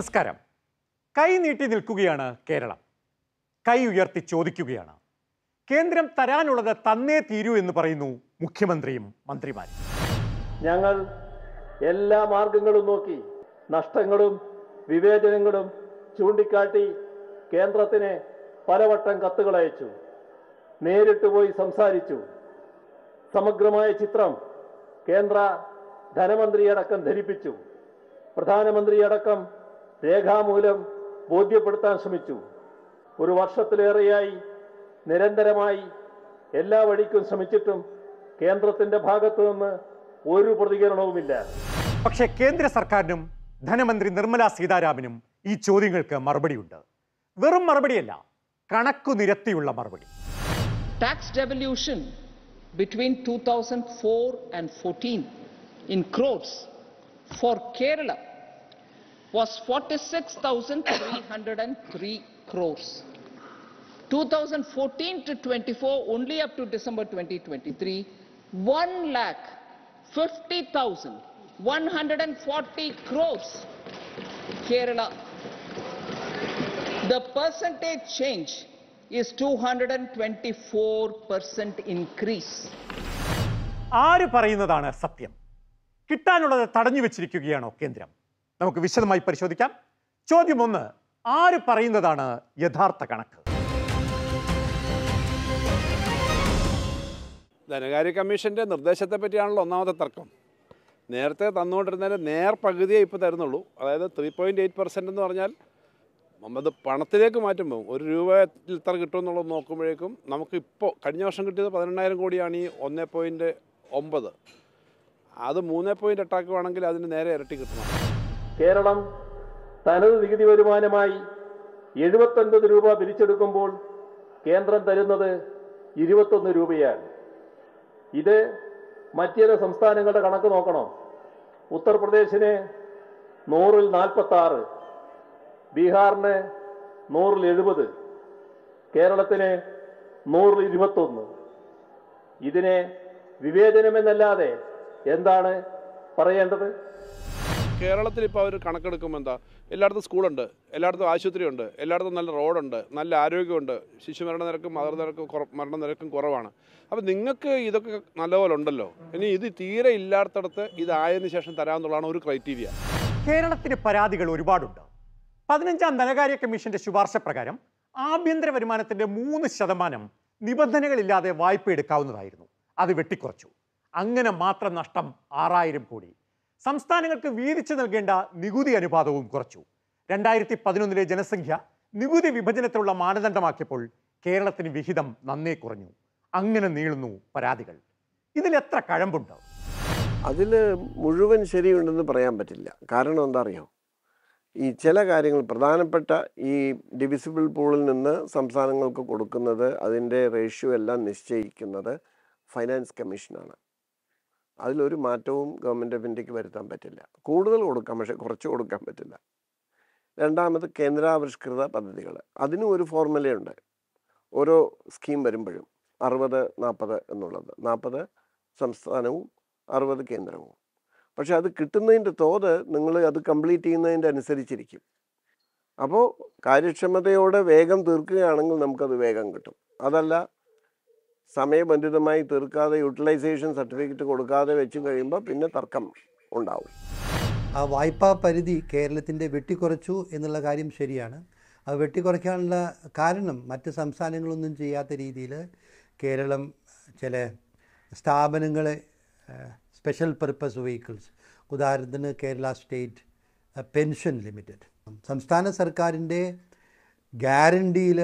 നമസ്കാരം കൈ നീട്ടി നിൽക്കുകയാണ് കേരളം കൈ ഉയർത്തി ചോദിക്കുകയാണ് കേന്ദ്രം തരാനുള്ളത് തന്നേ തീരൂ എന്ന് പറയുന്നു മുഖ്യമന്ത്രിയും മന്ത്രിമാരും ഞങ്ങൾ എല്ലാ മാർഗങ്ങളും നോക്കി നഷ്ടങ്ങളും വിവേചനങ്ങളും ചൂണ്ടിക്കാട്ടി കേന്ദ്രത്തിന് പലവട്ടം കത്തുകൾ അയച്ചു നേരിട്ട് പോയി സംസാരിച്ചു സമഗ്രമായ ചിത്രം കേന്ദ്ര ധനമന്ത്രിയടക്കം ധരിപ്പിച്ചു പ്രധാനമന്ത്രിയടക്കം രേഖാമൂലം ബോധ്യപ്പെടുത്താൻ ശ്രമിച്ചു ഒരു വർഷത്തിലേറെയായി നിരന്തരമായി എല്ലാ വഴിക്കും ശ്രമിച്ചിട്ടും കേന്ദ്രത്തിന്റെ ഭാഗത്തു നിന്ന് ഒരു പ്രതികരണവുമില്ല പക്ഷെ കേന്ദ്ര സർക്കാരിനും ധനമന്ത്രി നിർമ്മല സീതാരാമനും ഈ ചോദ്യങ്ങൾക്ക് മറുപടിയുണ്ട് വെറും മറുപടിയല്ല കണക്കു നിരത്തിയുള്ള മറുപടി tax devolution between two thousand four and fourteen in crores for Kerala was 46,303 crores. 2014 to 24, only up to December 2023, 1,50,140 crores Kerala. The percentage change is 224% increase. ആര് പറയുന്നതാണ് സത്യം കിട്ടാനുള്ളത് തടഞ്ഞു വെച്ചിരിക്കുകയാണോ കേന്ദ്രം നമുക്ക് വിശദമായി പരിശോധിക്കാം ചോദ്യം ഒന്ന് ആര് പറയുന്നതാണ് യഥാർത്ഥ കണക്ക് ധനകാര്യ കമ്മീഷൻ്റെ നിർദ്ദേശത്തെ പറ്റിയാണല്ലോ ഒന്നാമത്തെ തർക്കം നേരത്തെ തന്നുകൊണ്ടിരുന്നതിന് നേർ പകുതിയെ ഇപ്പോൾ തരുന്നുള്ളൂ അതായത് ത്രീ പോയിൻറ്റ് എയ്റ്റ് പെർസെൻ്റ് എന്ന് പറഞ്ഞാൽ നമ്മളത് പണത്തിലേക്ക് മാറ്റുമ്പോൾ ഒരു രൂപയിൽ ഇത്ര എന്നുള്ളത് നോക്കുമ്പോഴേക്കും നമുക്കിപ്പോൾ കഴിഞ്ഞ വർഷം കിട്ടിയത് പതിനെണ്ണായിരം കോടിയാണ് ഈ ഒന്നേ പോയിൻറ്റ് ഒമ്പത് അത് മൂന്നേ പോയിൻറ്റ് എട്ടാക്കുവാണെങ്കിൽ അതിന് നേരെ ഇരട്ടി കിട്ടുന്നു കേരളം തനത് നികുതി വരുമാനമായി എഴുപത്തൊൻപത് രൂപ പിരിച്ചെടുക്കുമ്പോൾ കേന്ദ്രം തരുന്നത് ഇരുപത്തൊന്ന് രൂപയാണ് ഇത് മറ്റേത് സംസ്ഥാനങ്ങളുടെ കണക്ക് നോക്കണം ഉത്തർപ്രദേശിന് നൂറിൽ നാൽപ്പത്തി ആറ് ബീഹാറിന് നൂറിൽ എഴുപത് കേരളത്തിന് നൂറിൽ ഇരുപത്തൊന്ന് ഇതിനെ വിവേചനമെന്നല്ലാതെ എന്താണ് പറയേണ്ടത് കേരളത്തിൽ ഇപ്പോൾ അവർ കണക്കെടുക്കുമ്പോൾ എന്താ എല്ലായിടത്തും സ്കൂളുണ്ട് എല്ലായിടത്തും ആശുപത്രിയുണ്ട് എല്ലായിടത്തും നല്ല റോഡുണ്ട് നല്ല ആരോഗ്യമുണ്ട് ശിശു മരണ നിരക്കും മദർ നിരക്കും മരണ നിരക്കും കുറവാണ് അപ്പോൾ നിങ്ങൾക്ക് ഇതൊക്കെ നല്ലപോലെ ഉണ്ടല്ലോ ഇനി ഇത് തീരെ ഇല്ലാത്തടത്ത് ഇതായതിനു ശേഷം തരാമെന്നുള്ളതാണ് ഒരു ക്രൈറ്റീരിയ കേരളത്തിന് പരാതികൾ ഒരുപാടുണ്ട് പതിനഞ്ചാം ധനകാര്യ കമ്മീഷന്റെ ശുപാർശ പ്രകാരം ആഭ്യന്തര വരുമാനത്തിന്റെ മൂന്ന് ശതമാനം നിബന്ധനകളില്ലാതെ വായ്പ എടുക്കാവുന്നതായിരുന്നു അത് വെട്ടിക്കുറച്ചു അങ്ങനെ മാത്രം നഷ്ടം ആറായിരം കോടി സംസ്ഥാനങ്ങൾക്ക് വീതിച്ചു നൽകേണ്ട നികുതി അനുപാതവും കുറച്ചു രണ്ടായിരത്തി പതിനൊന്നിലെ ജനസംഖ്യ നികുതി വിഭജനത്തിലുള്ള മാനദണ്ഡമാക്കിയപ്പോൾ കേരളത്തിന് വിഹിതം നന്നേ കുറഞ്ഞു അങ്ങനെ നീളുന്നു പരാതികൾ എത്ര കഴമ്പുണ്ട് അതിൽ മുഴുവൻ ശരിയുണ്ടെന്ന് പറയാൻ പറ്റില്ല കാരണം എന്താ അറിയോ ഈ ചില കാര്യങ്ങൾ പ്രധാനപ്പെട്ട ഈ ഡിവിസിബിൾ പൂളിൽ നിന്ന് സംസ്ഥാനങ്ങൾക്ക് കൊടുക്കുന്നത് അതിൻ്റെ റേഷ്യോ എല്ലാം നിശ്ചയിക്കുന്നത് ഫൈനാൻസ് കമ്മീഷനാണ് അതിലൊരു മാറ്റവും ഗവൺമെൻറ് ഓഫ് ഇന്ത്യക്ക് വരുത്താൻ പറ്റില്ല കൂടുതൽ കൊടുക്കാം പക്ഷേ കുറച്ച് കൊടുക്കാൻ പറ്റില്ല രണ്ടാമത് കേന്ദ്രാവിഷ്കൃത പദ്ധതികൾ അതിനും ഒരു ഫോർമുലയുണ്ട് ഓരോ സ്കീം വരുമ്പോഴും അറുപത് നാൽപ്പത് എന്നുള്ളത് നാൽപ്പത് സംസ്ഥാനവും അറുപത് കേന്ദ്രവും പക്ഷെ അത് കിട്ടുന്നതിൻ്റെ തോത് നിങ്ങൾ അത് കംപ്ലീറ്റ് ചെയ്യുന്നതിൻ്റെ അനുസരിച്ചിരിക്കും അപ്പോൾ കാര്യക്ഷമതയോടെ വേഗം തീർക്കുകയാണെങ്കിൽ നമുക്കത് വേഗം കിട്ടും അതല്ല സമയബന്ധിതമായി തീർക്കാതെ യൂട്ടിലൈസേഷൻ സർട്ടിഫിക്കറ്റ് കൊടുക്കാതെ വെച്ച് കഴിയുമ്പോൾ പിന്നെ തർക്കം ഉണ്ടാവും ആ വായ്പാ പരിധി കേരളത്തിൻ്റെ വെട്ടിക്കുറച്ചു എന്നുള്ള കാര്യം ശരിയാണ് അത് വെട്ടിക്കുറയ്ക്കാനുള്ള കാരണം മറ്റ് സംസ്ഥാനങ്ങളൊന്നും ചെയ്യാത്ത രീതിയിൽ കേരളം ചില സ്ഥാപനങ്ങളെ സ്പെഷ്യൽ പർപ്പസ് വെഹിക്കിൾസ് ഉദാഹരണത്തിന് കേരള സ്റ്റേറ്റ് പെൻഷൻ ലിമിറ്റഡ് സംസ്ഥാന സർക്കാരിൻ്റെ ഗ്യാരണ്ടിയിൽ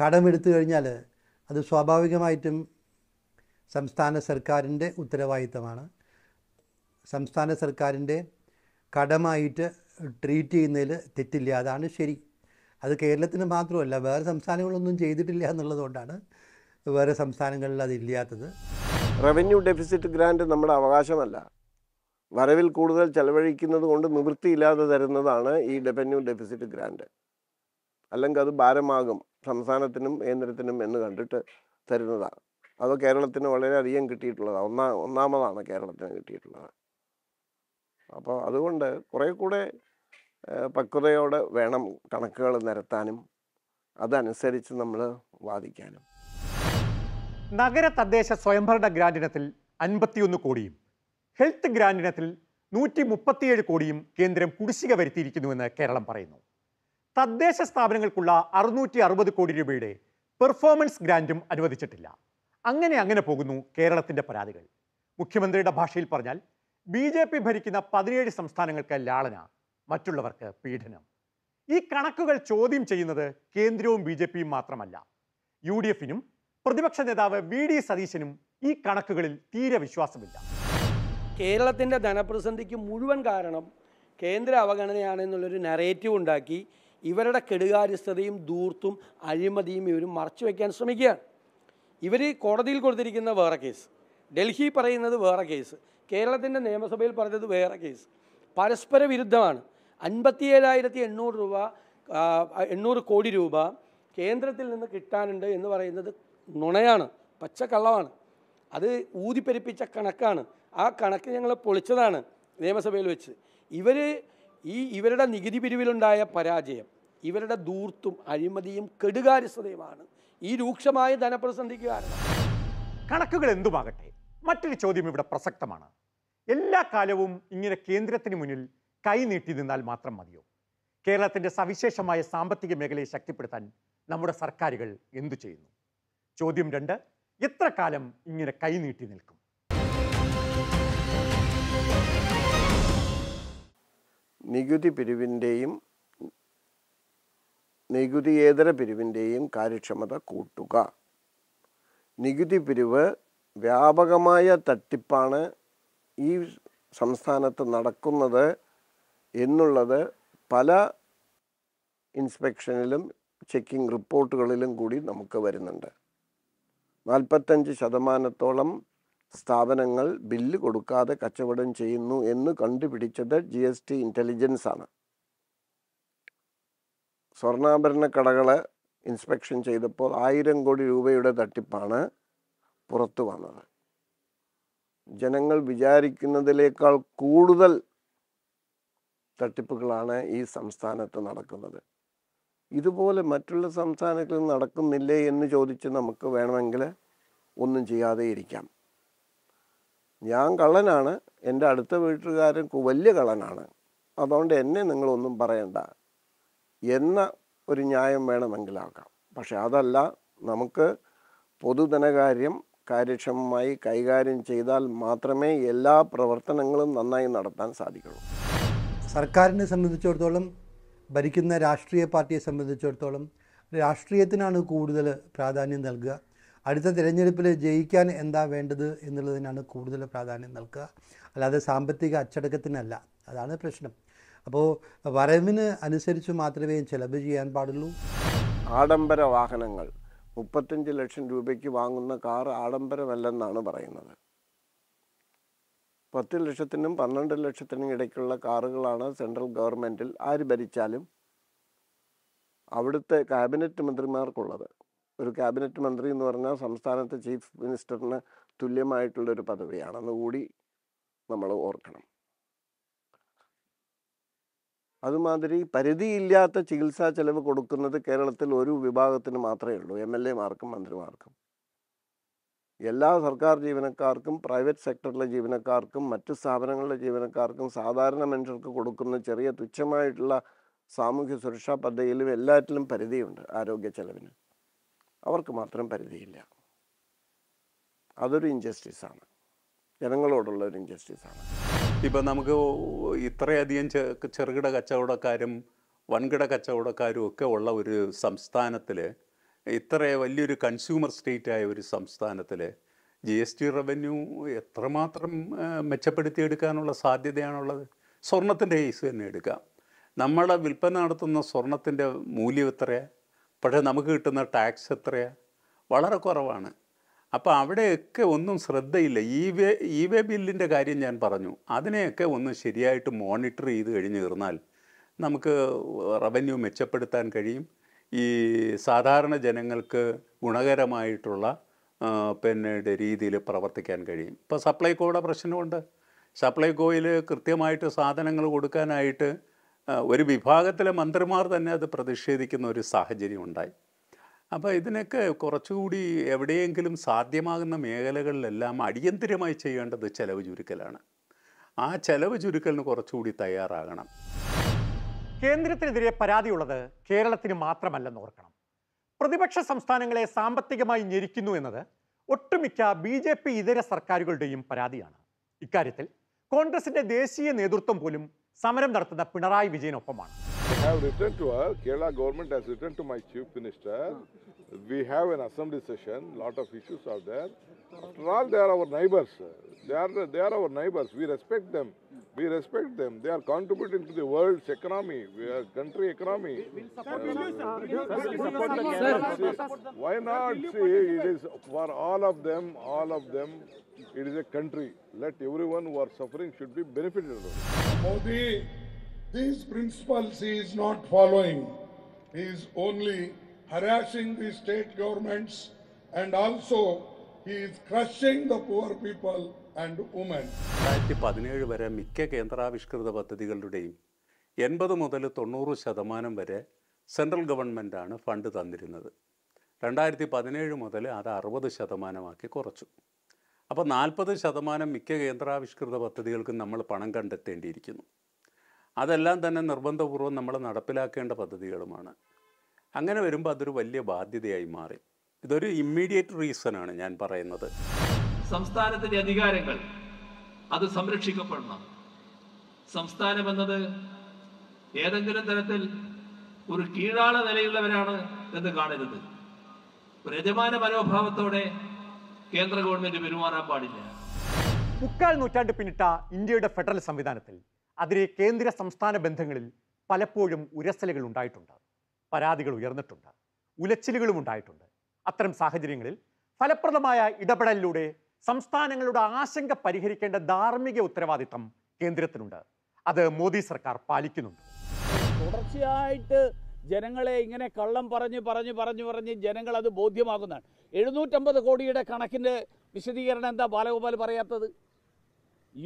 കടമെടുത്തു കഴിഞ്ഞാൽ അത് സ്വാഭാവികമായിട്ടും സംസ്ഥാന സർക്കാരിൻ്റെ ഉത്തരവാദിത്തമാണ് സംസ്ഥാന സർക്കാരിൻ്റെ കടമായിട്ട് ട്രീറ്റ് ചെയ്യുന്നതിൽ തെറ്റില്ല അതാണ് ശരി അത് കേരളത്തിന് മാത്രമല്ല വേറെ സംസ്ഥാനങ്ങളൊന്നും ചെയ്തിട്ടില്ല എന്നുള്ളതുകൊണ്ടാണ് വേറെ സംസ്ഥാനങ്ങളിൽ അതില്ലാത്തത് റവന്യൂ ഡെഫിസിറ്റ് ഗ്രാൻഡ് നമ്മുടെ അവകാശമല്ല വരവിൽ കൂടുതൽ ചെലവഴിക്കുന്നത് കൊണ്ട് നിവൃത്തിയില്ലാതെ തരുന്നതാണ് ഈ റവന്യൂ ഡെഫിസിറ്റ് ഗ്രാൻഡ് അല്ലെങ്കിൽ അത് ഭാരമാകും സംസ്ഥാനത്തിനും കേന്ദ്രത്തിനും എന്ന് കണ്ടിട്ട് തരുന്നതാണ് അത് കേരളത്തിന് വളരെയധികം കിട്ടിയിട്ടുള്ളതാണ് ഒന്നാ ഒന്നാമതാണ് കേരളത്തിന് കിട്ടിയിട്ടുള്ളത് അപ്പോൾ അതുകൊണ്ട് കുറേ കൂടെ പക്വതയോടെ വേണം കണക്കുകൾ നിരത്താനും അതനുസരിച്ച് നമ്മൾ വാദിക്കാനും നഗര തദ്ദേശ സ്വയംഭരണ ഗ്രാൻഡിനത്തിൽ അൻപത്തിയൊന്ന് കോടിയും ഹെൽത്ത് ഗ്രാൻഡിനത്തിൽ നൂറ്റി മുപ്പത്തിയേഴ് കോടിയും കേന്ദ്രം കുടിശ്ശിക വരുത്തിയിരിക്കുന്നുവെന്ന് കേരളം പറയുന്നു തദ്ദേശ സ്ഥാപനങ്ങൾക്കുള്ള അറുന്നൂറ്റി അറുപത് കോടി രൂപയുടെ പെർഫോമൻസ് ഗ്രാൻറ്റും അനുവദിച്ചിട്ടില്ല അങ്ങനെ അങ്ങനെ പോകുന്നു കേരളത്തിൻ്റെ പരാതികൾ മുഖ്യമന്ത്രിയുടെ ഭാഷയിൽ പറഞ്ഞാൽ ബി ജെ പി ഭരിക്കുന്ന പതിനേഴ് സംസ്ഥാനങ്ങൾക്ക് ലാളന മറ്റുള്ളവർക്ക് പീഡനം ഈ കണക്കുകൾ ചോദ്യം ചെയ്യുന്നത് കേന്ദ്രവും ബി ജെ പിയും മാത്രമല്ല യു ഡി എഫിനും പ്രതിപക്ഷ നേതാവ് വി ഡി സതീശനും ഈ കണക്കുകളിൽ തീരെ വിശ്വാസമില്ല കേരളത്തിൻ്റെ ധനപ്രസന്ധിക്ക് മുഴുവൻ കാരണം കേന്ദ്ര അവഗണനയാണെന്നുള്ളൊരു നറേറ്റീവ് ഉണ്ടാക്കി ഇവരുടെ കെടുകാര്യസ്ഥതയും ദൂർത്തും അഴിമതിയും ഇവരും മറച്ചു വയ്ക്കാൻ ശ്രമിക്കുകയാണ് ഇവർ കോടതിയിൽ കൊടുത്തിരിക്കുന്ന വേറെ കേസ് ഡൽഹി പറയുന്നത് വേറെ കേസ് കേരളത്തിൻ്റെ നിയമസഭയിൽ പറഞ്ഞത് വേറെ കേസ് പരസ്പര വിരുദ്ധമാണ് അൻപത്തി ഏഴായിരത്തി എണ്ണൂറ് രൂപ എണ്ണൂറ് കോടി രൂപ കേന്ദ്രത്തിൽ നിന്ന് കിട്ടാനുണ്ട് എന്ന് പറയുന്നത് നുണയാണ് പച്ചക്കള്ളമാണ് അത് ഊതിപ്പെരിപ്പിച്ച കണക്കാണ് ആ കണക്ക് ഞങ്ങൾ പൊളിച്ചതാണ് നിയമസഭയിൽ വെച്ച് ഇവർ ഈ ഇവരുടെ നികുതി പിരിവിലുണ്ടായ പരാജയം ഇവരുടെ ദൂർത്തും അഴിമതിയും കെടുകാര്യസ്ഥതയുമാണ് ഈ രൂക്ഷമായ ധനപ്രതിസന്ധിക്ക് കാരണം കണക്കുകൾ എന്തുമാകട്ടെ മറ്റൊരു ചോദ്യം ഇവിടെ പ്രസക്തമാണ് എല്ലാ കാലവും ഇങ്ങനെ കേന്ദ്രത്തിന് മുന്നിൽ കൈനീട്ടി നിന്നാൽ മാത്രം മതിയോ കേരളത്തിൻ്റെ സവിശേഷമായ സാമ്പത്തിക മേഖലയെ ശക്തിപ്പെടുത്താൻ നമ്മുടെ സർക്കാരുകൾ എന്തു ചെയ്യുന്നു ചോദ്യം രണ്ട് എത്ര കാലം ഇങ്ങനെ കൈനീട്ടി നിൽക്കും നികുതി പിരിവിൻ്റെയും നികുതിയേതര പിരിവിൻ്റെയും കാര്യക്ഷമത കൂട്ടുക നികുതി പിരിവ് വ്യാപകമായ തട്ടിപ്പാണ് ഈ സംസ്ഥാനത്ത് നടക്കുന്നത് എന്നുള്ളത് പല ഇൻസ്പെക്ഷനിലും ചെക്കിംഗ് റിപ്പോർട്ടുകളിലും കൂടി നമുക്ക് വരുന്നുണ്ട് നാൽപ്പത്തഞ്ച് ശതമാനത്തോളം സ്ഥാപനങ്ങൾ ബില്ല് കൊടുക്കാതെ കച്ചവടം ചെയ്യുന്നു എന്ന് കണ്ടുപിടിച്ചത് ജി എസ് ടി ഇൻ്റലിജൻസ് ആണ് സ്വർണ്ണാഭരണ കടകളെ ഇൻസ്പെക്ഷൻ ചെയ്തപ്പോൾ ആയിരം കോടി രൂപയുടെ തട്ടിപ്പാണ് പുറത്തു വന്നത് ജനങ്ങൾ വിചാരിക്കുന്നതിലേക്കാൾ കൂടുതൽ തട്ടിപ്പുകളാണ് ഈ സംസ്ഥാനത്ത് നടക്കുന്നത് ഇതുപോലെ മറ്റുള്ള സംസ്ഥാനങ്ങളിൽ നടക്കുന്നില്ലേ എന്ന് ചോദിച്ച് നമുക്ക് വേണമെങ്കിൽ ഒന്നും ചെയ്യാതെ ഇരിക്കാം ഞാൻ കള്ളനാണ് എൻ്റെ അടുത്ത വീട്ടുകാരൻ വലിയ കള്ളനാണ് അതുകൊണ്ട് എന്നെ നിങ്ങളൊന്നും പറയണ്ട എന്ന ഒരു ന്യായം വേണമെങ്കിലാക്കാം പക്ഷെ അതല്ല നമുക്ക് പൊതുധനകാര്യം കാര്യക്ഷമമായി കൈകാര്യം ചെയ്താൽ മാത്രമേ എല്ലാ പ്രവർത്തനങ്ങളും നന്നായി നടത്താൻ സാധിക്കുള്ളൂ സർക്കാരിനെ സംബന്ധിച്ചിടത്തോളം ഭരിക്കുന്ന രാഷ്ട്രീയ പാർട്ടിയെ സംബന്ധിച്ചിടത്തോളം രാഷ്ട്രീയത്തിനാണ് കൂടുതൽ പ്രാധാന്യം നൽകുക അടുത്ത തിരഞ്ഞെടുപ്പിൽ ജയിക്കാൻ എന്താ വേണ്ടത് എന്നുള്ളതിനാണ് കൂടുതൽ പ്രാധാന്യം നൽകുക അല്ലാതെ സാമ്പത്തിക അച്ചടക്കത്തിനല്ല അതാണ് പ്രശ്നം അപ്പോൾ വരവിന് അനുസരിച്ച് മാത്രമേ ചിലവ് ചെയ്യാൻ പാടുള്ളൂ ആഡംബര വാഹനങ്ങൾ മുപ്പത്തഞ്ച് ലക്ഷം രൂപയ്ക്ക് വാങ്ങുന്ന കാർ ആഡംബരമല്ലെന്നാണ് പറയുന്നത് പത്ത് ലക്ഷത്തിനും പന്ത്രണ്ട് ലക്ഷത്തിനും ഇടയ്ക്കുള്ള കാറുകളാണ് സെൻട്രൽ ഗവൺമെൻറ്റിൽ ആര് ഭരിച്ചാലും അവിടുത്തെ ക്യാബിനറ്റ് മന്ത്രിമാർക്കുള്ളത് ഒരു ക്യാബിനറ്റ് മന്ത്രി എന്ന് പറഞ്ഞാൽ സംസ്ഥാനത്തെ ചീഫ് മിനിസ്റ്ററിന് തുല്യമായിട്ടുള്ളൊരു പദവിയാണെന്ന് കൂടി നമ്മൾ ഓർക്കണം അതുമാതിരി പരിധിയില്ലാത്ത ചികിത്സാ ചെലവ് കൊടുക്കുന്നത് കേരളത്തിൽ ഒരു വിഭാഗത്തിന് മാത്രമേ ഉള്ളൂ എം എൽ എമാർക്കും മന്ത്രിമാർക്കും എല്ലാ സർക്കാർ ജീവനക്കാർക്കും പ്രൈവറ്റ് സെക്ടറിലെ ജീവനക്കാർക്കും മറ്റ് സ്ഥാപനങ്ങളിലെ ജീവനക്കാർക്കും സാധാരണ മനുഷ്യർക്ക് കൊടുക്കുന്ന ചെറിയ തുച്ഛമായിട്ടുള്ള സാമൂഹ്യ സുരക്ഷാ പദ്ധതിയിലും എല്ലാറ്റിലും പരിധിയുണ്ട് ആരോഗ്യ ചെലവിന് അവർക്ക് മാത്രം പരിധിയില്ല അതൊരു ഇൻജസ്റ്റിസാണ് ജനങ്ങളോടുള്ള ഒരു ഇൻജസ്റ്റിസാണ് ഇപ്പം നമുക്ക് ഇത്രയധികം ചെറുകിട കച്ചവടക്കാരും വൻകിട കച്ചവടക്കാരും ഒക്കെ ഉള്ള ഒരു സംസ്ഥാനത്തിൽ ഇത്ര വലിയൊരു കൺസ്യൂമർ സ്റ്റേറ്റായ ഒരു സംസ്ഥാനത്തിൽ ജി എസ് ടി റവന്യൂ എത്രമാത്രം മെച്ചപ്പെടുത്തിയെടുക്കാനുള്ള സാധ്യതയാണുള്ളത് സ്വർണത്തിൻ്റെ കേസ് തന്നെ എടുക്കാം നമ്മളെ വിൽപ്പന നടത്തുന്ന സ്വർണത്തിൻ്റെ മൂല്യം എത്രയാണ് പക്ഷേ നമുക്ക് കിട്ടുന്ന ടാക്സ് എത്രയാണ് വളരെ കുറവാണ് അപ്പോൾ അവിടെയൊക്കെ ഒന്നും ശ്രദ്ധയില്ല ഈ വേ ഇ വേ ബില്ലിൻ്റെ കാര്യം ഞാൻ പറഞ്ഞു അതിനെയൊക്കെ ഒന്ന് ശരിയായിട്ട് മോണിറ്റർ ചെയ്ത് കഴിഞ്ഞ് തീർന്നാൽ നമുക്ക് റവന്യൂ മെച്ചപ്പെടുത്താൻ കഴിയും ഈ സാധാരണ ജനങ്ങൾക്ക് ഗുണകരമായിട്ടുള്ള പിന്നെ രീതിയിൽ പ്രവർത്തിക്കാൻ കഴിയും ഇപ്പോൾ സപ്ലൈകോയുടെ പ്രശ്നമുണ്ട് സപ്ലൈകോയിൽ കൃത്യമായിട്ട് സാധനങ്ങൾ കൊടുക്കാനായിട്ട് ഒരു വിഭാഗത്തിലെ മന്ത്രിമാർ തന്നെ അത് പ്രതിഷേധിക്കുന്ന ഒരു സാഹചര്യം ഉണ്ടായി അപ്പോൾ ഇതിനൊക്കെ കുറച്ചുകൂടി എവിടെയെങ്കിലും സാധ്യമാകുന്ന മേഖലകളിലെല്ലാം അടിയന്തിരമായി ചെയ്യേണ്ടത് ചെലവ് ചുരുക്കലാണ് ആ ചെലവ് ചുരുക്കലിന് കുറച്ചുകൂടി തയ്യാറാകണം കേന്ദ്രത്തിനെതിരെ പരാതിയുള്ളത് കേരളത്തിന് മാത്രമല്ലെന്ന് ഓർക്കണം പ്രതിപക്ഷ സംസ്ഥാനങ്ങളെ സാമ്പത്തികമായി ഞെരിക്കുന്നു എന്നത് ഒട്ടുമിക്ക ബി ജെ പി ഇതര സർക്കാരുകളുടെയും പരാതിയാണ് ഇക്കാര്യത്തിൽ കോൺഗ്രസിന്റെ ദേശീയ നേതൃത്വം പോലും സമരം നടത്തുന്ന Pinarayi വിജയനൊപ്പമാണ് I have written to her, Kerala government has written to my chief minister. We have an assembly session, lot of issues are there. After all, they are our neighbors. They are, they are our neighbors. We respect them. We respect them. They are contributing to the world's economy, we are country economy. Uh, why not? See, it is for all of them, all of them, it is a country. Let everyone who are suffering should be benefited. Modi, these principles he is not following. He is only harassing the state governments and also he is crushing the poor people and women. രണ്ടായിരത്തി പതിനേഴ് വരെ മിക്ക കേന്ദ്രാവിഷ്കൃത പദ്ധതികളുടെയും എൺപത് മുതൽ തൊണ്ണൂറ് ശതമാനം വരെ central ഗവൺമെൻറ്റാണ് fund തന്നിരുന്നത് രണ്ടായിരത്തി പതിനേഴ് മുതൽ അത് അറുപത് ശതമാനമാക്കി കുറച്ചു അപ്പോൾ നാൽപ്പത് ശതമാനം മിക്ക കേന്ദ്രാവിഷ്കൃത പദ്ധതികൾക്കും നമ്മൾ പണം കണ്ടെത്തേണ്ടിയിരിക്കുന്നു അതെല്ലാം തന്നെ നിർബന്ധപൂർവ്വം നമ്മൾ നടപ്പിലാക്കേണ്ട പദ്ധതികളുമാണ് അങ്ങനെ വരുമ്പോൾ അതൊരു വലിയ ബാധ്യതയായി മാറി ഇതൊരു ഇമ്മീഡിയറ്റ് റീസൺ ആണ് ഞാൻ പറയുന്നത് സംസ്ഥാനത്തിന്റെ അധികാരങ്ങൾ അത് സംരക്ഷിക്കപ്പെടണം സംസ്ഥാനം എന്നത് ഏതെങ്കിലും തരത്തിൽ ഒരു കീഴാള നിലയുള്ളവരാണ് എന്ന് കാണരുത് ഒരു യജമാന മനോഭാവത്തോടെ കേന്ദ്ര ഗവൺമെന്റ് പെരുമാറാൻ പാടില്ല മുക്കാൽ നൂറ്റാണ്ട് പിന്നിട്ട ഇന്ത്യയുടെ ഫെഡറൽ സംവിധാനത്തിൽ അതിലെ കേന്ദ്ര സംസ്ഥാന ബന്ധങ്ങളിൽ പലപ്പോഴും ഉരസലുകൾ ഉണ്ടായിട്ടുണ്ട് പരാതികൾ ഉയർന്നിട്ടുണ്ട് ഉലച്ചിലുകളും ഉണ്ടായിട്ടുണ്ട് അത്തരം സാഹചര്യങ്ങളിൽ ഫലപ്രദമായ ഇടപെടലിലൂടെ സംസ്ഥാനങ്ങളുടെ ആശങ്ക പരിഹരിക്കേണ്ട ധാർമ്മിക ഉത്തരവാദിത്തം കേന്ദ്രത്തിനുണ്ട് അത് മോദി സർക്കാർ പാലിക്കുന്നുണ്ട് തുടർച്ചയായിട്ട് ജനങ്ങളെ ഇങ്ങനെ കള്ളം പറഞ്ഞ് പറഞ്ഞ് പറഞ്ഞ് പറഞ്ഞ് ജനങ്ങൾ അത് ബോധ്യമാകുന്നതാണ് എഴുന്നൂറ്റമ്പത് കോടിയുടെ കണക്കിൻ്റെ വിശദീകരണം എന്താ ബാലഗോപാൽ പറയാത്തത്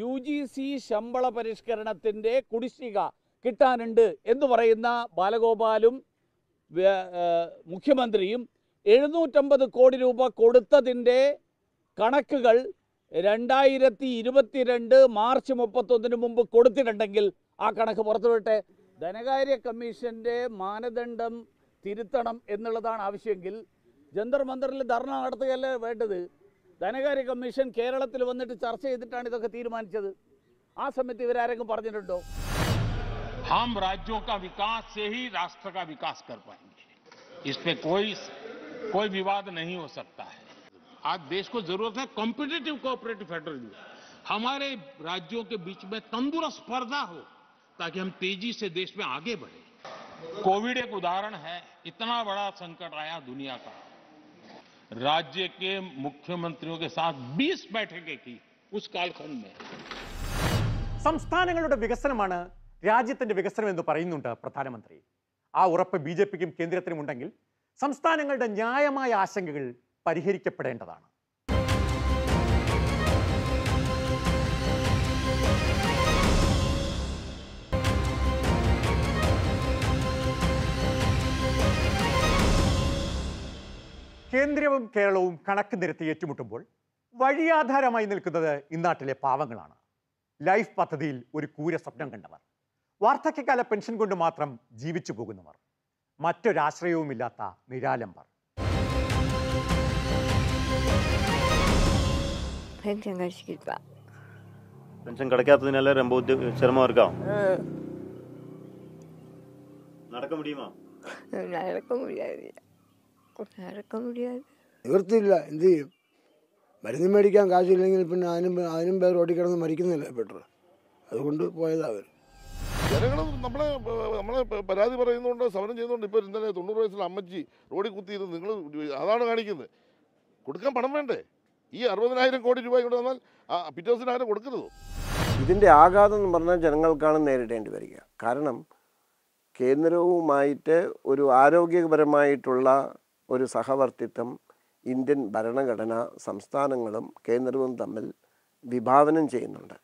യു ജി സി ശമ്പള പരിഷ്കരണത്തിൻ്റെ കുടിശ്ശിക കിട്ടാനുണ്ട് എന്ന് പറയുന്ന ബാലഗോപാലും മുഖ്യമന്ത്രിയും എഴുന്നൂറ്റമ്പത് കോടി രൂപ കൊടുത്തതിൻ്റെ കണക്കുകൾ രണ്ടായിരത്തി ഇരുപത്തിരണ്ട് മാർച്ച് മുപ്പത്തൊന്നിന് മുമ്പ് കൊടുത്തിട്ടുണ്ടെങ്കിൽ ആ കണക്ക് പുറത്തുവിട്ടെ ധനകാര്യ കമ്മീഷൻ്റെ മാനദണ്ഡം തിരുത്തണം എന്നുള്ളതാണ് ആവശ്യമെങ്കിൽ ജന്തർ മന്ദറിൽ धर्ण നടത്തുകയല്ല വേണ്ടത് कमीशन കമ്മീഷൻ वन चर्चा ചർച്ച आ सो हम राज्यों का विकास से ही राष्ट्र का विकास कर पाएंगे इस पे कोई कोई विवाद नहीं हो सकता है आज देश को जरूरत है कॉम्पिटेटिव कोऑपरेटिव फेडरल हमारे राज्यों के बीच में तंदुरुस्त स्पर्धा हो ताकि हम तेजी से देश में आगे बढ़े कोविड एक उदाहरण है इतना बड़ा संकट आया दुनिया का राज्य के മുഖ്യമന്ത്രിയോ के साथ 20 बैठकें की उस कालखंड में സംസ്ഥാനങ്ങളുടെ വികസനമാണ് രാജ്യത്തിന്റെ വികസനം എന്ന് പറയുന്നുണ്ട് പ്രധാനമന്ത്രി ആ ഉറപ്പ് ബി ജെ പിക്കും കേന്ദ്രത്തിനും ഉണ്ടെങ്കിൽ സംസ്ഥാനങ്ങളുടെ ന്യായമായ ആശങ്കകൾ പരിഹരിക്കപ്പെടേണ്ടതാണ് കേന്ദ്രവും കേരളവും കണക്ക് നിരത്തി ഏറ്റുമുട്ടുമ്പോൾ വഴിയാധാരമായി നിൽക്കുന്നത് ഇന്നാട്ടിലെ പാവങ്ങളാണ് ലൈഫ് പദ്ധതിയിൽ ഒരു കൂര സ്വപ്നം കണ്ടവർ വാർദ്ധക്യകാല പെൻഷൻ കൊണ്ട് മാത്രം ജീവിച്ചു പോകുന്നവർ മറ്റൊരാശ്രയവുമില്ലാത്ത നിരാലംബർ പെൻഷൻ കഴിച്ചിട്ടില്ല പെൻഷൻ നടക്ക മുടിയുമോ നടക്ക നിവൃത്തിയില്ല എന്ത് ചെയ്യും മരുന്ന് മേടിക്കാൻ കാശില്ലെങ്കിൽ പിന്നെ അതിനും അതിനും പേർ ഓടിക്കിടന്ന് മരിക്കുന്നില്ല പെട്ടെന്ന് അതുകൊണ്ട് പോയതാ അവർ ജനങ്ങൾ നമ്മളെ നമ്മളെ പരാതി പറയുന്നുണ്ട് സമരം ചെയ്യുന്നതുകൊണ്ട് ഇപ്പോൾ ഇന്നലെ തൊണ്ണൂറ് വയസ്സിൽ അമ്മച്ചി റോഡിൽ കുത്തിയിരുന്നു നിങ്ങൾ അതാണ് കാണിക്കുന്നത് കൊടുക്കാൻ പണം വേണ്ടേ ഈ അറുപതിനായിരം കോടി രൂപ ഇങ്ങോട്ട് വന്നാൽ പിറ്റേ ദിവസത്തിന് ആരും കൊടുക്കരുത് ഇതിൻ്റെ ആഘാതം എന്ന് പറഞ്ഞാൽ ജനങ്ങൾക്കാണ് നേരിടേണ്ടി വരിക കാരണം കേന്ദ്രവുമായിട്ട് ഒരു ആരോഗ്യപരമായിട്ടുള്ള ഒരു സഹവർത്തിത്വം ഇന്ത്യൻ ഭരണഘടന സംസ്ഥാനങ്ങളും കേന്ദ്രവും തമ്മിൽ വിഭാവനം ചെയ്യുന്നുണ്ട്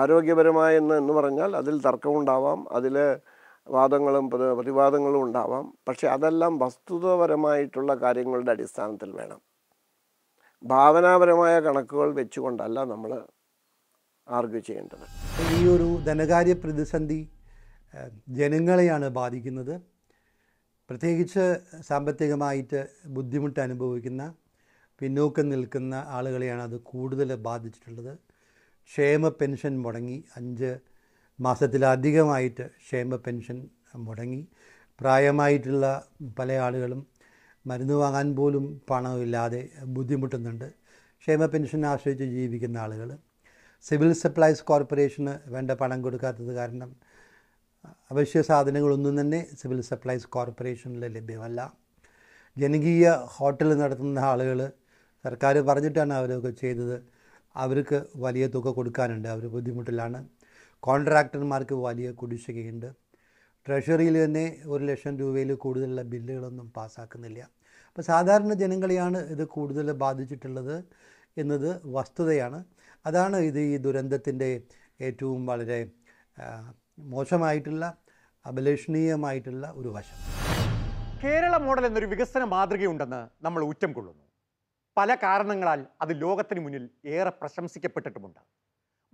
ആരോഗ്യപരമായെന്ന് എന്ന് പറഞ്ഞാൽ അതിൽ തർക്കമുണ്ടാവാം അതിൽ വാദങ്ങളും പ്രതിവാദങ്ങളും ഉണ്ടാവാം പക്ഷേ അതെല്ലാം വസ്തുതപരമായിട്ടുള്ള കാര്യങ്ങളുടെ അടിസ്ഥാനത്തിൽ വേണം ഭാവനാപരമായ കണക്കുകൾ വെച്ചുകൊണ്ടല്ല നമ്മൾ ആർഗ്യൂ ചെയ്യേണ്ടത് ഈ ഒരു ധനകാര്യ പ്രതിസന്ധി ജനങ്ങളെയാണ് ബാധിക്കുന്നത് പ്രത്യേകിച്ച് സാമ്പത്തികമായിട്ട് ബുദ്ധിമുട്ട് അനുഭവിക്കുന്ന പിന്നോക്കം നിൽക്കുന്ന ആളുകളെയാണ് അത് കൂടുതൽ ബാധിച്ചിട്ടുള്ളത് ക്ഷേമ പെൻഷൻ മുടങ്ങി അഞ്ച് മാസത്തിലധികമായിട്ട് ക്ഷേമ പെൻഷൻ മുടങ്ങി പ്രായമായിട്ടുള്ള പല ആളുകളും മരുന്ന് വാങ്ങാൻ പോലും പണമില്ലാതെ ബുദ്ധിമുട്ടുന്നുണ്ട് ക്ഷേമ പെൻഷൻ ആശ്രയിച്ച് ജീവിക്കുന്ന ആളുകൾ സിവിൽ സപ്ലൈസ് കോർപ്പറേഷന് വേണ്ട പണം കൊടുക്കാത്തത് കാരണം അവശ്യ സാധനങ്ങളൊന്നും തന്നെ സിവിൽ സപ്ലൈസ് കോർപ്പറേഷനിൽ ലഭ്യമല്ല ജനകീയ ഹോട്ടൽ നടത്തുന്ന ആളുകൾ സർക്കാർ പറഞ്ഞിട്ടാണ് അവരൊക്കെ ചെയ്തത് അവർക്ക് വലിയ തുക കൊടുക്കാനുണ്ട് അവർ ബുദ്ധിമുട്ടിലാണ് കോൺട്രാക്ടർമാർക്ക് വലിയ കുടിശ്ശികയുണ്ട് ട്രഷറിയിൽ തന്നെ ഒരു ലക്ഷം രൂപയിൽ കൂടുതലുള്ള ബില്ലുകളൊന്നും പാസ്സാക്കുന്നില്ല അപ്പോൾ സാധാരണ ജനങ്ങളെയാണ് ഇത് കൂടുതൽ ബാധിച്ചിട്ടുള്ളത് എന്നത് വസ്തുതയാണ് അതാണ് ഇത് ഈ ദുരന്തത്തിൻ്റെ ഏറ്റവും വളരെ മോശമായിട്ടുള്ള അഭിലഷണീയമായിട്ടുള്ള ഒരു വശം കേരള മോഡൽ എന്നൊരു വികസന മാതൃകയുണ്ടെന്ന് നമ്മൾ ഊറ്റം കൊള്ളുന്നു പല കാരണങ്ങളാൽ അത് ലോകത്തിന് മുന്നിൽ ഏറെ പ്രശംസിക്കപ്പെട്ടിട്ടുമുണ്ട്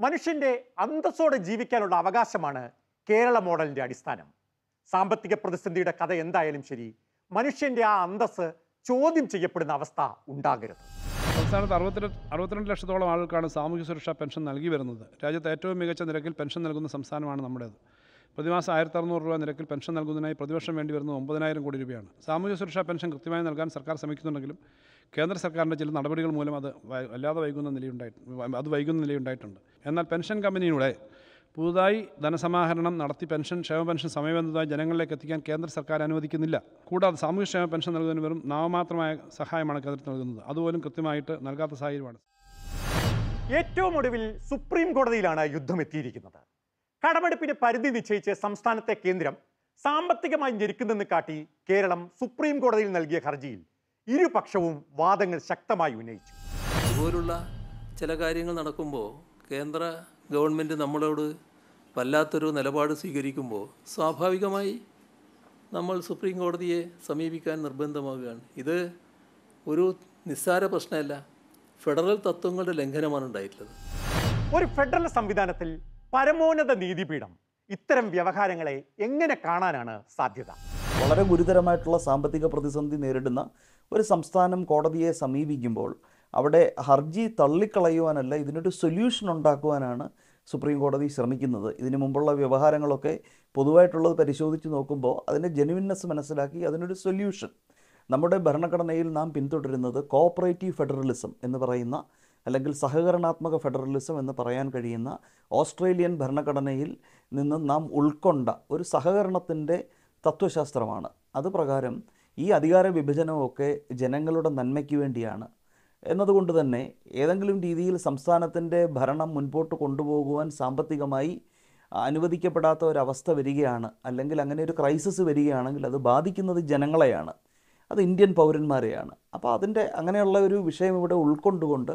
മനുഷ്യൻ്റെ അന്തസ്സോടെ ജീവിക്കാനുള്ള അവകാശമാണ് കേരള മോഡലിൻ്റെ അടിസ്ഥാനം സാമ്പത്തിക പ്രതിസന്ധിയുടെ കഥ എന്തായാലും ശരി മനുഷ്യൻ്റെ ആ അന്തസ്സ് ചോദ്യം ചെയ്യപ്പെടുന്ന അവസ്ഥ ഉണ്ടാകരുത് സംസ്ഥാനത്ത് അറുപത്തിരണ്ട് അറുപത്തിരണ്ട് ലക്ഷത്തോളം ആളുകൾക്കാണ് സാമൂഹ്യ സുരക്ഷാ പെൻഷൻ നൽകി വരുന്നത് രാജ്യത്ത് ഏറ്റവും മികച്ച നിരക്കിൽ പെൻഷൻ നൽകുന്ന സംസ്ഥാനമാണ് നമ്മുടേത് പ്രതിമാസം ആയിരത്തി അറുന്നൂറ് രൂപ നിരക്കിൽ പെൻഷൻ നൽകുന്നതിനായി പ്രതിവർഷം വേണ്ടി വരുന്നത് ഒമ്പതിനായിരം കോടി രൂപയാണ് സാമൂഹ്യ സുരക്ഷാ പെൻഷൻ കൃത്യമായി നൽകാൻ സർക്കാർ ശ്രമിക്കുന്നുണ്ടെങ്കിലും കേന്ദ്ര സർക്കാരിൻ്റെ ചില നടപടികൾ മൂലം അത് വല്ലാതെ വൈകുന്ന നിലയുണ്ടായിട്ട് അത് വൈകുന്ന നിലയുണ്ടായിട്ടുണ്ട് എന്നാൽ പെൻഷൻ കമ്പനിയുടെ പുതുതായി ധനസമാഹരണം നടത്തി പെൻഷൻ ക്ഷേമ പെൻഷൻ സമയബന്ധിതമായി ജനങ്ങളിലേക്ക് എത്തിക്കാൻ കേന്ദ്ര സർക്കാർ അനുവദിക്കുന്നില്ല കൂടാതെ സാമൂഹ്യ ക്ഷേമ പെൻഷൻ നൽകുന്നതിന് വെറും നാമമാത്രമായ സഹായമാണ് കേന്ദ്രത്തിൽ നൽകുന്നത് അതുപോലും കൃത്യമായിട്ട് നൽകാത്ത സാഹചര്യമാണ് ഏറ്റവും ഒടുവിൽ സുപ്രീം കോടതിയിലാണ് യുദ്ധം എത്തിയിരിക്കുന്നത് കടമെടുപ്പിന് പരിധി നിശ്ചയിച്ച് സംസ്ഥാനത്തെ കേന്ദ്രം സാമ്പത്തികമായി ഞെരുക്കുന്നെന്ന് കാട്ടി കേരളം സുപ്രീം കോടതിയിൽ നൽകിയ ഹർജിയിൽ ഇരുപക്ഷവും വാദങ്ങൾ ശക്തമായി ഉന്നയിച്ചു ഇതുപോലുള്ള ചില കാര്യങ്ങൾ നടക്കുമ്പോൾ കേന്ദ്ര ഗവൺമെൻറ് നമ്മളോട് വല്ലാത്തൊരു നിലപാട് സ്വീകരിക്കുമ്പോൾ സ്വാഭാവികമായി നമ്മൾ സുപ്രീം കോടതിയെ സമീപിക്കാൻ നിർബന്ധമാകുകയാണ് ഇത് ഒരു നിസ്സാര പ്രശ്നമല്ല ഫെഡറൽ തത്വങ്ങളുടെ ലംഘനമാണ് ഉണ്ടായിട്ടുള്ളത് ഒരു ഫെഡറൽ സംവിധാനത്തിൽ പരമോന്നത നീതിപീഠം ഇത്തരം വ്യവഹാരങ്ങളെ എങ്ങനെ കാണാനാണ് സാധ്യത വളരെ ഗുരുതരമായിട്ടുള്ള സാമ്പത്തിക പ്രതിസന്ധി നേരിടുന്ന ഒരു സംസ്ഥാനം കോടതിയെ സമീപിക്കുമ്പോൾ അവിടെ ഹർജി തള്ളിക്കളയുവാനല്ല ഇതിനൊരു സൊല്യൂഷൻ ഉണ്ടാക്കുവാനാണ് സുപ്രീം കോടതി ശ്രമിക്കുന്നത് ഇതിനു മുമ്പുള്ള വ്യവഹാരങ്ങളൊക്കെ പൊതുവായിട്ടുള്ളത് പരിശോധിച്ച് നോക്കുമ്പോൾ അതിൻ്റെ ജെനുവിൻനെസ് മനസ്സിലാക്കി അതിനൊരു സൊല്യൂഷൻ നമ്മുടെ ഭരണഘടനയിൽ നാം പിന്തുടരുന്നത് കോപ്പറേറ്റീവ് ഫെഡറലിസം എന്ന് പറയുന്ന അല്ലെങ്കിൽ സഹകരണാത്മക ഫെഡറലിസം എന്ന് പറയാൻ കഴിയുന്ന ഓസ്ട്രേലിയൻ ഭരണഘടനയിൽ നിന്ന് നാം ഉൾക്കൊണ്ട ഒരു സഹകരണത്തിൻ്റെ തത്വശാസ്ത്രമാണ് അതുപ്രകാരം ഈ അധികാര വിഭജനമൊക്കെ ജനങ്ങളുടെ നന്മയ്ക്ക് വേണ്ടിയാണ് എന്നതുകൊണ്ട് തന്നെ ഏതെങ്കിലും രീതിയിൽ സംസ്ഥാനത്തിൻ്റെ ഭരണം മുൻപോട്ട് കൊണ്ടുപോകുവാൻ സാമ്പത്തികമായി അനുവദിക്കപ്പെടാത്ത ഒരവസ്ഥ വരികയാണ് അല്ലെങ്കിൽ അങ്ങനെ ഒരു ക്രൈസിസ് വരികയാണെങ്കിൽ അത് ബാധിക്കുന്നത് ജനങ്ങളെയാണ് അത് ഇന്ത്യൻ പൗരന്മാരെയാണ് അപ്പോൾ അതിൻ്റെ അങ്ങനെയുള്ള ഒരു വിഷയം ഇവിടെ ഉൾക്കൊണ്ടുകൊണ്ട്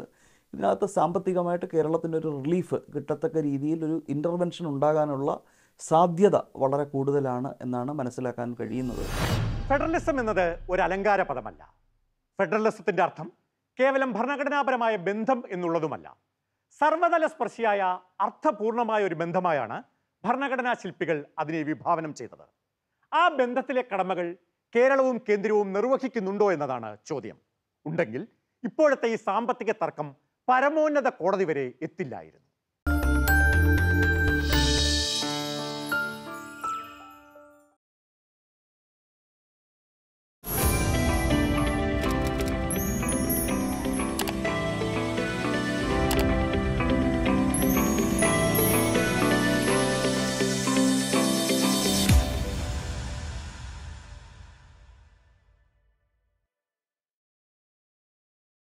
ഇതിനകത്ത് സാമ്പത്തികമായിട്ട് കേരളത്തിൻ്റെ ഒരു റിലീഫ് കിട്ടത്തക്ക രീതിയിൽ ഒരു ഇൻ്റർവെൻഷൻ ഉണ്ടാകാനുള്ള സാധ്യത വളരെ കൂടുതലാണ് എന്നാണ് മനസ്സിലാക്കാൻ കഴിയുന്നത് ഫെഡറലിസം എന്നത് ഒരു അലങ്കാര പദമല്ല ഫെഡറലിസത്തിൻ്റെ അർത്ഥം കേവലം ഭരണഘടനാപരമായ ബന്ധം എന്നുള്ളതുമല്ല സർവതല സ്പർശിയായ അർത്ഥപൂർണമായ ഒരു ബന്ധമായാണ് ഭരണഘടനാ ശില്പികൾ അതിനെ വിഭാവനം ചെയ്തത് ആ ബന്ധത്തിലെ കടമകൾ കേരളവും കേന്ദ്രവും നിർവഹിക്കുന്നുണ്ടോ എന്നതാണ് ചോദ്യം ഉണ്ടെങ്കിൽ ഇപ്പോഴത്തെ ഈ സാമ്പത്തിക തർക്കം പരമോന്നത കോടതി വരെ എത്തില്ലായിരുന്നു